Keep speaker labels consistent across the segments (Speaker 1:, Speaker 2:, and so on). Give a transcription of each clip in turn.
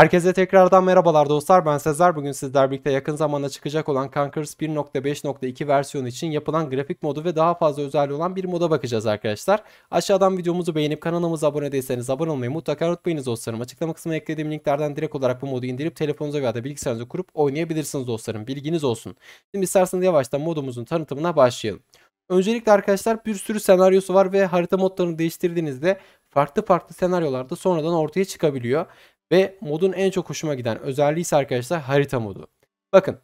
Speaker 1: Herkese tekrardan merhabalar dostlar ben Sezer bugün sizler birlikte yakın zamanda çıkacak olan Conquerors 1.5.2 versiyonu için yapılan grafik modu ve daha fazla özel olan bir moda bakacağız arkadaşlar. Aşağıdan videomuzu beğenip kanalımıza abone değilseniz abone olmayı mutlaka unutmayınız dostlarım. Açıklama kısmına eklediğim linklerden direkt olarak bu modu indirip telefonunuza veya da bilgisayarınıza kurup oynayabilirsiniz dostlarım bilginiz olsun. Şimdi isterseniz yavaştan modumuzun tanıtımına başlayalım. Öncelikle arkadaşlar bir sürü senaryosu var ve harita modlarını değiştirdiğinizde farklı farklı senaryolarda sonradan ortaya çıkabiliyor. Ve modun en çok hoşuma giden özelliği ise arkadaşlar harita modu. Bakın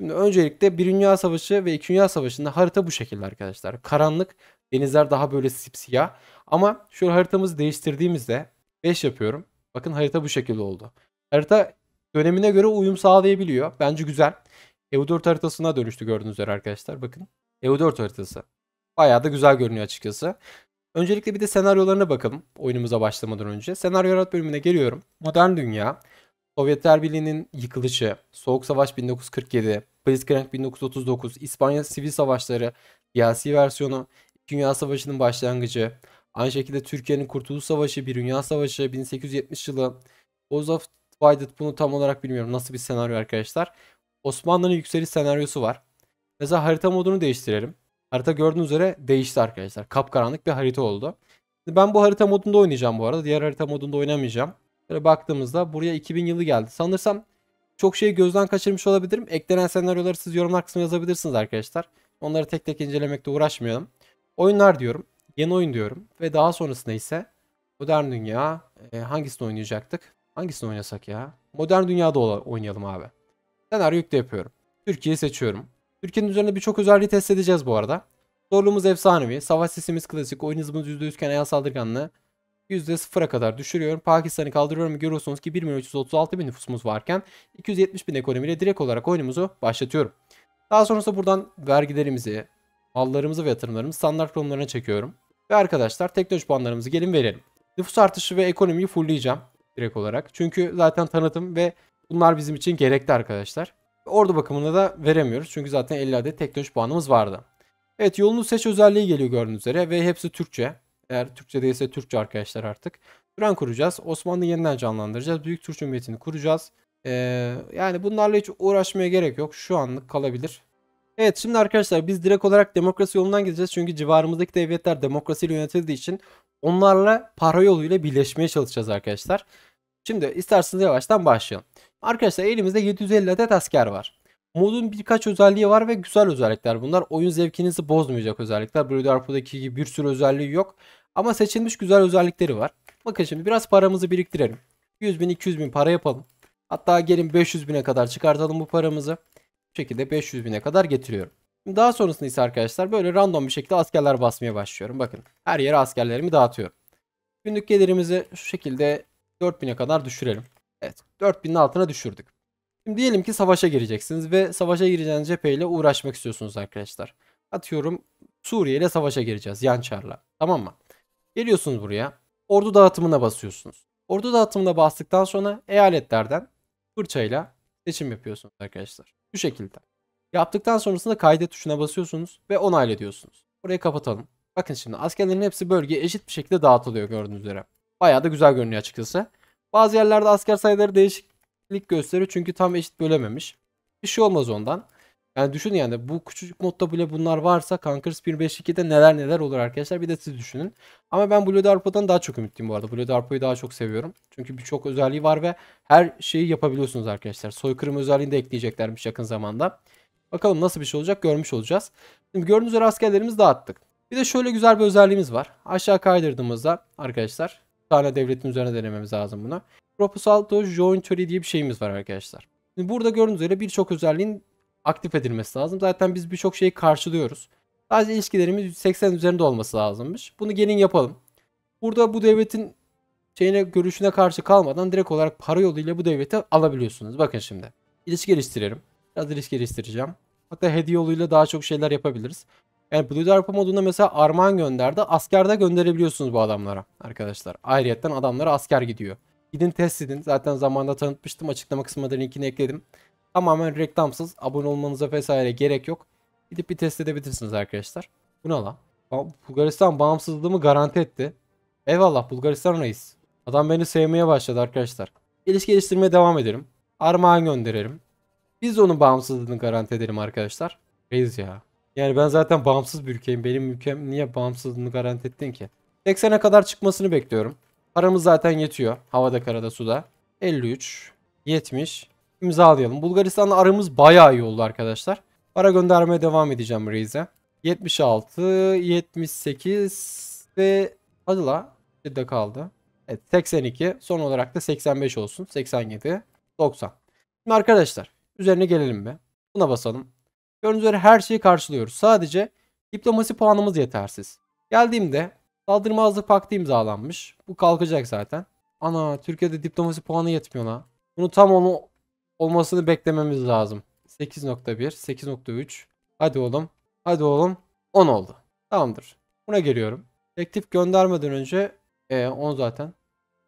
Speaker 1: Şimdi öncelikle 1. Dünya Savaşı ve 2. Dünya Savaşı'nda harita bu şekilde arkadaşlar. Karanlık, denizler daha böyle sipsiyah. Ama şu haritamızı değiştirdiğimizde 5 yapıyorum. Bakın harita bu şekilde oldu. Harita dönemine göre uyum sağlayabiliyor. Bence güzel. EU4 haritasına dönüştü gördüğünüz üzere arkadaşlar. Bakın EU4 haritası. Bayağı da güzel görünüyor açıkçası. Öncelikle bir de senaryolarına bakalım oyunumuza başlamadan önce. Senaryo yarat bölümüne geliyorum. Modern Dünya, Sovyetler Birliği'nin yıkılışı, Soğuk Savaş 1947, Blitzkrieg 1939, İspanya Sivil Savaşları, siyasi versiyonu, Dünya Savaşı'nın başlangıcı, aynı şekilde Türkiye'nin Kurtuluş Savaşı, Bir Dünya Savaşı 1870 yılı, Wars of Divided bunu tam olarak bilmiyorum nasıl bir senaryo arkadaşlar. Osmanlı'nın yükseliş senaryosu var. Mesela harita modunu değiştirelim. Harita gördüğünüz üzere değişti arkadaşlar. Kapkaranlık bir harita oldu. Ben bu harita modunda oynayacağım bu arada. Diğer harita modunda oynamayacağım. Böyle baktığımızda buraya 2000 yılı geldi. Sanırsam çok şeyi gözden kaçırmış olabilirim. Eklenen senaryoları siz yorumlar kısmına yazabilirsiniz arkadaşlar. Onları tek tek incelemekte uğraşmayalım. Oyunlar diyorum. Yeni oyun diyorum. Ve daha sonrasında ise Modern Dünya e, hangisini oynayacaktık? Hangisini oynasak ya? Modern Dünya'da oynayalım abi. Senaryo yükle yapıyorum. Türkiye'yi seçiyorum. Türkiye'nin üzerinde birçok özelliği test edeceğiz bu arada. Zorluğumuz efsanevi. Savaş sesimiz klasik. Oyun hızımız %100 iken ayağı saldırganlığı %0'a kadar düşürüyorum. Pakistan'ı kaldırıyorum. Görüyorsunuz ki 1.336 bin nüfusumuz varken 270 bin ekonomiyle direkt olarak oyunumuzu başlatıyorum. Daha sonrasında buradan vergilerimizi, mallarımızı ve yatırımlarımızı standart kurumlarına çekiyorum. Ve arkadaşlar teknoloji puanlarımızı gelin verelim. Nüfus artışı ve ekonomiyi fullleyeceğim direkt olarak. Çünkü zaten tanıtım ve bunlar bizim için gerekli arkadaşlar. Ordu bakımında da veremiyoruz. Çünkü zaten 50 adet teknoloji puanımız vardı. Evet yolunu seç özelliği geliyor gördüğünüz üzere ve hepsi Türkçe. Eğer Türkçe değilse Türkçe arkadaşlar artık. Duran kuracağız. Osmanlı yeniden canlandıracağız. Büyük Türk Cumhuriyeti'ni kuracağız. Ee, yani bunlarla hiç uğraşmaya gerek yok. Şu anlık kalabilir. Evet şimdi arkadaşlar biz direkt olarak demokrasi yolundan gideceğiz. Çünkü civarımızdaki devletler demokrasiyle yönetildiği için onlarla para yoluyla birleşmeye çalışacağız arkadaşlar. Şimdi isterseniz yavaştan başlayalım. Arkadaşlar elimizde 750 adet asker var. Modun birkaç özelliği var ve güzel özellikler bunlar. Oyun zevkinizi bozmayacak özellikler. Blood Arpo'daki gibi bir sürü özelliği yok. Ama seçilmiş güzel özellikleri var. Bakın şimdi biraz paramızı biriktirelim. 100 bin 200 bin para yapalım. Hatta gelin 500 bine kadar çıkartalım bu paramızı. Bu şekilde 500 bine kadar getiriyorum. Daha sonrasında ise arkadaşlar böyle random bir şekilde askerler basmaya başlıyorum. Bakın her yere askerlerimi dağıtıyorum. Günlük gelirimizi şu şekilde 4000'e kadar düşürelim. Evet 4000'in altına düşürdük. Şimdi diyelim ki savaşa gireceksiniz ve savaşa gireceğiniz cepheyle uğraşmak istiyorsunuz arkadaşlar. Atıyorum Suriye ile savaşa gireceğiz Yançar'la. Tamam mı? Geliyorsunuz buraya. Ordu dağıtımına basıyorsunuz. Ordu dağıtımına bastıktan sonra eyaletlerden fırçayla seçim yapıyorsunuz arkadaşlar. Bu şekilde. Yaptıktan sonrasında kaydet tuşuna basıyorsunuz ve onaylıyorsunuz. diyorsunuz. Burayı kapatalım. Bakın şimdi askerlerin hepsi bölgeye eşit bir şekilde dağıtılıyor gördüğünüz üzere. Bayağı da güzel görünüyor açıkçası. Bazı yerlerde asker sayıları değişiklik gösteriyor çünkü tam eşit bölememiş. Bir şey olmaz ondan. Yani düşün yani bu küçücük modda bile bunlar varsa Conquerors 1.5.2'de neler neler olur arkadaşlar bir de siz düşünün. Ama ben Blue Darpo'dan daha çok ümitliyim bu arada. Blue Darpo'yu daha çok seviyorum. Çünkü birçok özelliği var ve her şeyi yapabiliyorsunuz arkadaşlar. Soykırım özelliğini de ekleyeceklermiş yakın zamanda. Bakalım nasıl bir şey olacak görmüş olacağız. Şimdi gördüğünüz üzere askerlerimizi dağıttık. Bir de şöyle güzel bir özelliğimiz var. Aşağı kaydırdığımızda arkadaşlar tane devletin üzerine denememiz lazım buna. Proposal Proposalto Jointory diye bir şeyimiz var arkadaşlar. Şimdi burada gördüğünüz üzere birçok özelliğin aktif edilmesi lazım. Zaten biz birçok şeyi karşılıyoruz. Sadece ilişkilerimiz 180 üzerinde olması lazımmış. Bunu gelin yapalım. Burada bu devletin şeyine görüşüne karşı kalmadan direkt olarak para yoluyla bu devleti alabiliyorsunuz. Bakın şimdi. İlişki geliştirelim. Biraz ilişki geliştireceğim. Hatta hediye yoluyla daha çok şeyler yapabiliriz. Yani Blue Darpa modunda mesela armağan gönderdi. Askerde gönderebiliyorsunuz bu adamlara arkadaşlar. Ayrıyeten adamlara asker gidiyor. Gidin test edin. Zaten zamanda tanıtmıştım. Açıklama kısmına da linkini ekledim. Tamamen reklamsız. Abone olmanıza vesaire gerek yok. Gidip bir test edebilirsiniz arkadaşlar. Bu ne lan? Bulgaristan bağımsızlığımı garanti etti. Eyvallah Bulgaristan reis. Adam beni sevmeye başladı arkadaşlar. Geliş geliştirmeye devam ederim. Armağan gönderelim. Biz onun bağımsızlığını garanti edelim arkadaşlar. Reis ya. Yani ben zaten bağımsız bir ülkeyim. Benim ülkem niye bağımsızlığını garanti ettin ki? 80'e kadar çıkmasını bekliyorum. Paramız zaten yetiyor. Havada, karada, suda. 53, 70. İmzalayalım. Bulgaristan'la aramız bayağı iyi oldu arkadaşlar. Para göndermeye devam edeceğim Reis'e. 76, 78 ve hadi la. Bir de kaldı. Evet 82. Son olarak da 85 olsun. 87, 90. Şimdi arkadaşlar üzerine gelelim mi? Buna basalım. Gördüğünüz üzere her şeyi karşılıyoruz. Sadece diplomasi puanımız yetersiz. Geldiğimde saldırmazlık paktı imzalanmış. Bu kalkacak zaten. Ana Türkiye'de diplomasi puanı yetmiyor ha. Bunu tam onu olmasını beklememiz lazım. 8.1, 8.3. Hadi oğlum. Hadi oğlum. 10 oldu. Tamamdır. Buna geliyorum. Teklif göndermeden önce e, 10 zaten.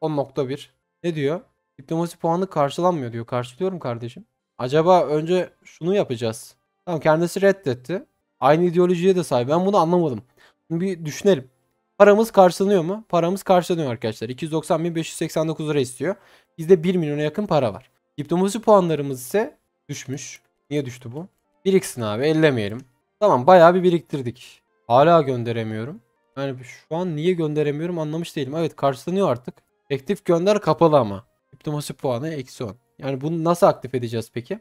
Speaker 1: 10.1. Ne diyor? Diplomasi puanı karşılanmıyor diyor. Karşılıyorum kardeşim. Acaba önce şunu yapacağız. Tamam kendisi reddetti. Aynı ideolojiye de sahip. Ben bunu anlamadım. Şimdi bir düşünelim. Paramız karşılanıyor mu? Paramız karşılanıyor arkadaşlar. 290.589 lira istiyor. Bizde 1 milyona yakın para var. Diplomasi puanlarımız ise düşmüş. Niye düştü bu? Biriksin abi ellemeyelim. Tamam bayağı bir biriktirdik. Hala gönderemiyorum. Yani şu an niye gönderemiyorum anlamış değilim. Evet karşılanıyor artık. Aktif gönder kapalı ama. Diplomasi puanı eksi 10. Yani bunu nasıl aktif edeceğiz peki?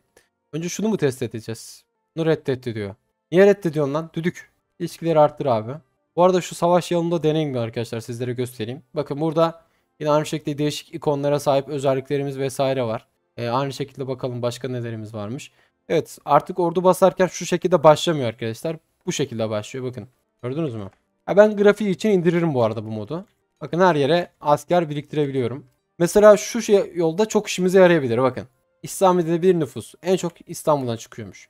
Speaker 1: Önce şunu mu test edeceğiz? Bunu reddetti diyor. Niye reddediyorsun lan? Düdük. İlişkileri arttır abi. Bu arada şu savaş yanında deneyim mi arkadaşlar sizlere göstereyim. Bakın burada yine aynı şekilde değişik ikonlara sahip özelliklerimiz vesaire var. Ee, aynı şekilde bakalım başka nelerimiz varmış. Evet artık ordu basarken şu şekilde başlamıyor arkadaşlar. Bu şekilde başlıyor bakın. Gördünüz mü? Ya ben grafiği için indiririm bu arada bu modu. Bakın her yere asker biriktirebiliyorum. Mesela şu şey, yolda çok işimize yarayabilir bakın. İslami'de bir nüfus. En çok İstanbul'dan çıkıyormuş.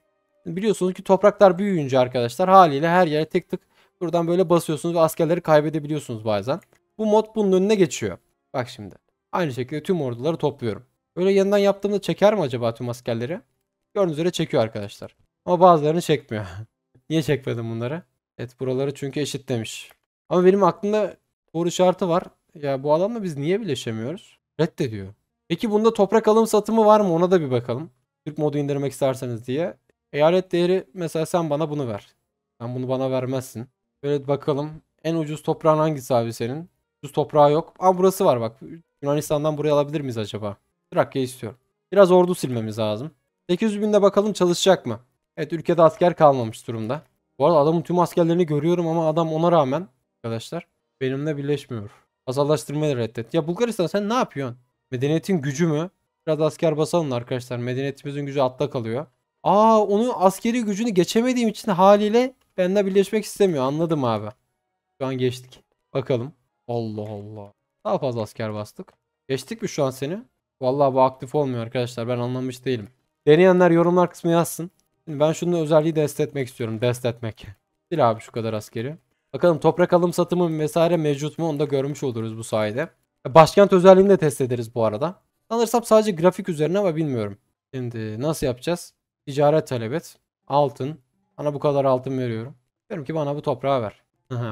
Speaker 1: Biliyorsunuz ki topraklar büyüyünce arkadaşlar haliyle her yere tek tık buradan böyle basıyorsunuz ve askerleri kaybedebiliyorsunuz bazen. Bu mod bunun önüne geçiyor. Bak şimdi. Aynı şekilde tüm orduları topluyorum. Öyle yanından yaptığımda çeker mi acaba tüm askerleri? Gördüğünüz üzere çekiyor arkadaşlar. Ama bazılarını çekmiyor. Niye çekmedim bunları? Evet buraları çünkü eşit demiş. Ama benim aklımda soru şartı var. Ya bu adamla biz niye birleşemiyoruz? Reddediyor. Peki bunda toprak alım satımı var mı? Ona da bir bakalım. Türk modu indirmek isterseniz diye. Eyalet değeri mesela sen bana bunu ver. Sen bunu bana vermezsin. Böyle bakalım. En ucuz toprağın hangisi abi senin? Ucuz toprağı yok. Aa burası var bak. Yunanistan'dan buraya alabilir miyiz acaba? Trakya istiyorum. Biraz ordu silmemiz lazım. 800 binde bakalım çalışacak mı? Evet ülkede asker kalmamış durumda. Bu arada adamın tüm askerlerini görüyorum ama adam ona rağmen arkadaşlar benimle birleşmiyor. Asallaştırmayı reddet. Ya Bulgaristan sen ne yapıyorsun? Medeniyetin gücü mü? Biraz asker basalım arkadaşlar. Medeniyetimizin gücü altta kalıyor. Aa onun askeri gücünü geçemediğim için haliyle benimle birleşmek istemiyor. Anladım abi. Şu an geçtik. Bakalım. Allah Allah. Daha fazla asker bastık. Geçtik mi şu an seni? Vallahi bu aktif olmuyor arkadaşlar. Ben anlamış değilim. Deneyenler yorumlar kısmına yazsın. Şimdi ben şunun özelliği destetmek istiyorum. Destetmek. Sil abi şu kadar askeri. Bakalım toprak alım satımı vesaire mevcut mu onu da görmüş oluruz bu sayede. E, başkent özelliğini de test ederiz bu arada. Sanırsam sadece grafik üzerine ama bilmiyorum. Şimdi nasıl yapacağız? Ticaret talep et. Altın. Bana bu kadar altın veriyorum. Diyorum ki bana bu toprağı ver.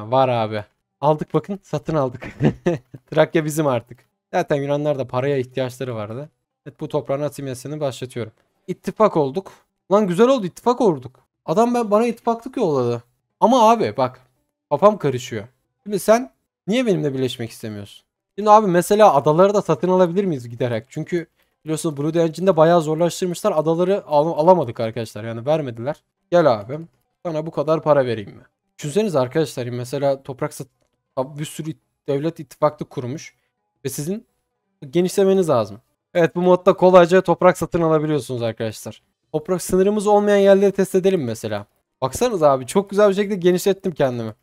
Speaker 1: var abi. Aldık bakın satın aldık. Trakya bizim artık. Zaten Yunanlarda paraya ihtiyaçları vardı. Evet bu toprağın asimyasını başlatıyorum. İttifak olduk. Lan güzel oldu ittifak olduk. Adam ben bana ittifaklık yolladı. Ama abi bak kafam karışıyor. Şimdi sen niye benimle birleşmek istemiyorsun? Şimdi abi mesela adaları da satın alabilir miyiz giderek? Çünkü Biliyorsunuz Blue Engine'de bayağı zorlaştırmışlar. Adaları al alamadık arkadaşlar. Yani vermediler. Gel abi. Sana bu kadar para vereyim mi? Düşünseniz arkadaşlar mesela toprak sat bir sürü devlet ittifaklı kurmuş. Ve sizin genişlemeniz lazım. Evet bu modda kolayca toprak satın alabiliyorsunuz arkadaşlar. Toprak sınırımız olmayan yerleri test edelim mesela. Baksanız abi çok güzel bir şekilde genişlettim kendimi.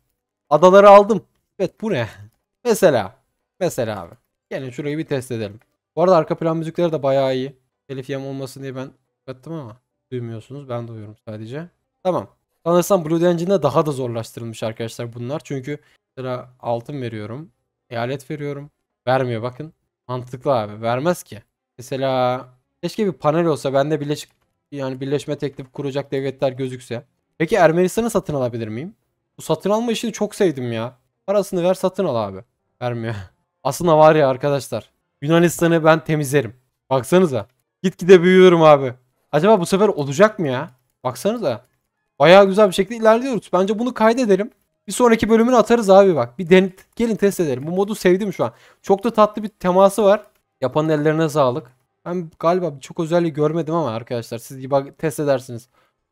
Speaker 1: Adaları aldım. Evet bu ne? mesela. Mesela abi. Gelin şurayı bir test edelim. Bu arada arka plan müzikleri de bayağı iyi. Telif yem olmasın diye ben kattım ama duymuyorsunuz. Ben duyuyorum sadece. Tamam. Sanırsam Blue Engine'de daha da zorlaştırılmış arkadaşlar bunlar. Çünkü sıra altın veriyorum. Eyalet veriyorum. Vermiyor bakın. Mantıklı abi. Vermez ki. Mesela keşke bir panel olsa bende birleşik yani birleşme teklif kuracak devletler gözükse. Peki Ermenistan'ı satın alabilir miyim? Bu satın alma işini çok sevdim ya. Parasını ver satın al abi. Vermiyor. Aslında var ya arkadaşlar. Yunanistan'ı ben temizlerim. Baksanıza. Gitgide büyüyorum abi. Acaba bu sefer olacak mı ya? Baksanıza. Bayağı güzel bir şekilde ilerliyoruz. Bence bunu kaydedelim. Bir sonraki bölümünü atarız abi bak. Bir den gelin test edelim. Bu modu sevdim şu an. Çok da tatlı bir teması var. Yapanın ellerine sağlık. Ben galiba çok özelliği görmedim ama arkadaşlar siz bak test edersiniz.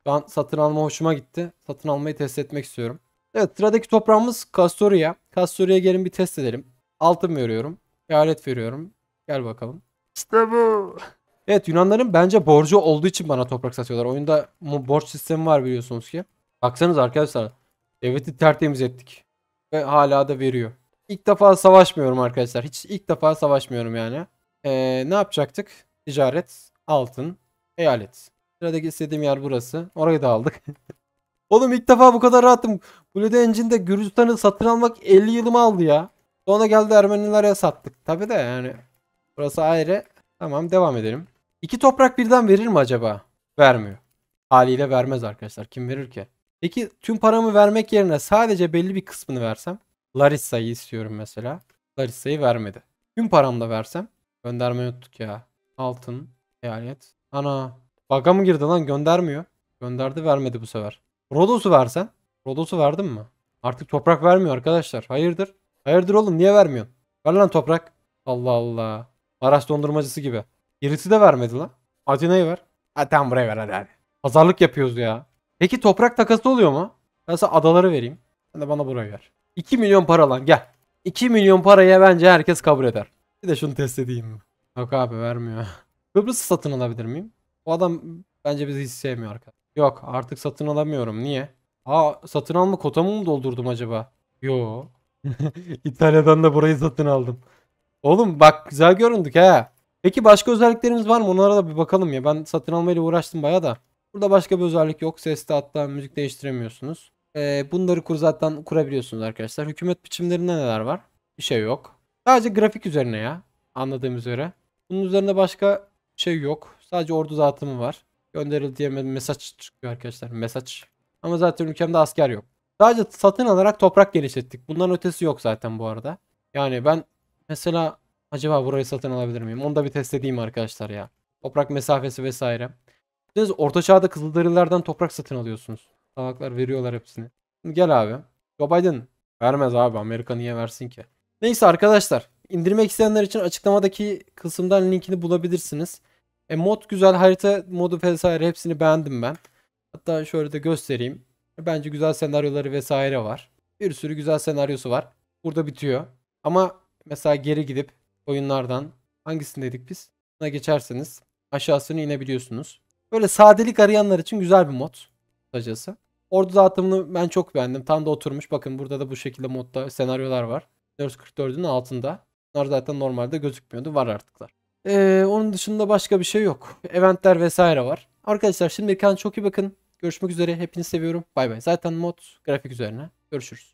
Speaker 1: Şu an satın alma hoşuma gitti. Satın almayı test etmek istiyorum. Evet sıradaki toprağımız Kastoria. Kastoria'ya gelin bir test edelim. Altın veriyorum. Eyalet veriyorum. Gel bakalım. İşte bu. Evet Yunanların bence borcu olduğu için bana toprak satıyorlar. Oyunda borç sistemi var biliyorsunuz ki. Baksanız arkadaşlar. Devleti tertemiz ettik. Ve hala da veriyor. İlk defa savaşmıyorum arkadaşlar. Hiç ilk defa savaşmıyorum yani. Ee, ne yapacaktık? Ticaret, altın, eyalet. Sıradaki istediğim yer burası. Orayı da aldık. Oğlum ilk defa bu kadar rahatım. Blue Engine'de Gürcistan'ı satın almak 50 yılımı aldı ya. Sonra geldi Ermenilere sattık. Tabi de yani Burası ayrı. Tamam devam edelim. İki toprak birden verir mi acaba? Vermiyor. Haliyle vermez arkadaşlar. Kim verir ki? Peki tüm paramı vermek yerine sadece belli bir kısmını versem. Larissa'yı istiyorum mesela. Larissa'yı vermedi. Tüm paramı da versem. Gönderme unuttuk ya. Altın. Eyalet. Ana. Baga mı girdi lan göndermiyor. Gönderdi vermedi bu sefer. Rodos'u versen. Rodos'u verdin mi? Artık toprak vermiyor arkadaşlar. Hayırdır? Hayırdır oğlum niye vermiyorsun? Ver lan toprak. Allah Allah. Araç dondurmacısı gibi. Gerisi de vermedi lan. Atina'yı ver. Ha tamam buraya ver hadi hadi. Pazarlık yapıyoruz ya. Peki toprak takası oluyor mu? Ben sana adaları vereyim. Sen de bana burayı ver. 2 milyon para lan gel. 2 milyon paraya bence herkes kabul eder. Bir de şunu test edeyim mi? Yok abi vermiyor. Kıbrıs'ı satın alabilir miyim? Bu adam bence bizi hiç sevmiyor arkadaş. Yok artık satın alamıyorum. Niye? Aa satın alma kotamı mı doldurdum acaba? Yo. İtalya'dan da burayı satın aldım. Oğlum bak güzel göründük he. Peki başka özelliklerimiz var mı? Onlara da bir bakalım ya. Ben satın almayla uğraştım baya da. Burada başka bir özellik yok. Seste hatta müzik değiştiremiyorsunuz. Ee, bunları kur zaten kurabiliyorsunuz arkadaşlar. Hükümet biçimlerinde neler var? Bir şey yok. Sadece grafik üzerine ya. Anladığım üzere. Bunun üzerinde başka şey yok. Sadece ordu dağıtımı var. Gönderil diye mesaj çıkıyor arkadaşlar. Mesaj. Ama zaten ülkemde asker yok. Sadece satın alarak toprak genişlettik. Bundan ötesi yok zaten bu arada. Yani ben Mesela acaba burayı satın alabilir miyim? Onu da bir test edeyim arkadaşlar ya. Toprak mesafesi vesaire. Siz orta çağda Kızılderililerden toprak satın alıyorsunuz. Salaklar veriyorlar hepsini. gel abi. Joe Biden vermez abi. Amerika niye versin ki? Neyse arkadaşlar. İndirmek isteyenler için açıklamadaki kısımdan linkini bulabilirsiniz. E, mod güzel. Harita modu vesaire hepsini beğendim ben. Hatta şöyle de göstereyim. E, bence güzel senaryoları vesaire var. Bir sürü güzel senaryosu var. Burada bitiyor. Ama Mesela geri gidip oyunlardan hangisini dedik biz? Buna geçerseniz aşağısını inebiliyorsunuz. Böyle sadelik arayanlar için güzel bir mod. Kısacası. Ordu dağıtımını ben çok beğendim. Tam da oturmuş. Bakın burada da bu şekilde modda senaryolar var. 444'ün altında. Bunlar zaten normalde gözükmüyordu. Var artıklar. Ee, onun dışında başka bir şey yok. Eventler vesaire var. Arkadaşlar şimdi kendinize çok iyi bakın. Görüşmek üzere. Hepinizi seviyorum. Bay bay. Zaten mod grafik üzerine. Görüşürüz.